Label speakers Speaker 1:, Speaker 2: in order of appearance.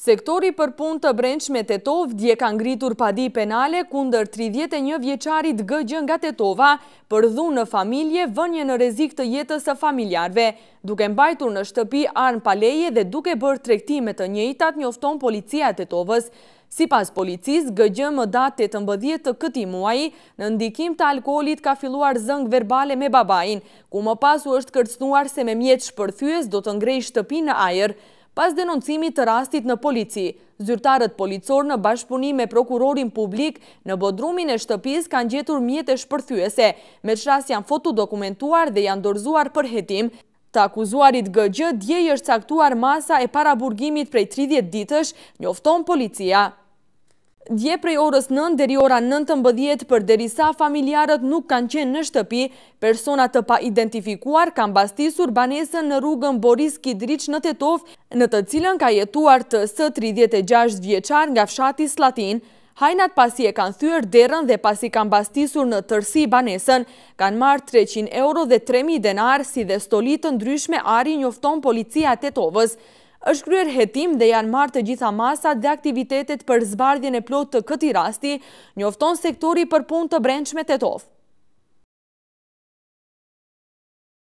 Speaker 1: Sektori për pun të brendshme të dje ka ngritur padi penale kunder 31 vjeqarit gëgjë nga të tova për dhunë në familje vënje në rezik të jetës e familjarve, duke mbajtur në shtëpi arnë paleje dhe duke bërë trektimet të njëjtat njofton policia të tovës. Si pas policis, gëgjë më datë të të mbëdhjet të këti muaj, në ndikim të alkoholit ka filuar zëng verbale me babajin, ku më pasu është kërcnuar se me mjetë shpërthyës do të ngrej shtëpi në ajerë, Pas denoncimit të rastit në polici, zyrtarët policor në bashkëpunim me prokurorin publik në bodrumin e shtëpis kanë gjetur mjetë e shpërthyese, me shras janë fotodokumentuar dhe janë dorzuar për hetim. Të akuzuarit gëgjë, djej është caktuar masa e paraburgimit prej 30 ditësh, njofton policia dje prej orës 9 deri ora 19 për derisa familjarët nuk kanë qenë në shtëpi, personat të pa identifikuar kanë bastisur banesën në rrugën Boris Kidrich në Tetov, në të cilën ka jetuar të së 36 vjeqar nga fshati Slatin, Hajnat pasi e kanë thyër derën dhe pasi kanë bastisur në tërsi banesën, kanë marë 300 euro dhe 3.000 denar si dhe stolitë ndryshme ari njofton policia Tetovës është kryer hetim dhe janë marrë të gjitha masat dhe aktivitetet për zbardhjen e plot të këti rasti, njofton sektori për pun të brendshme të tofë.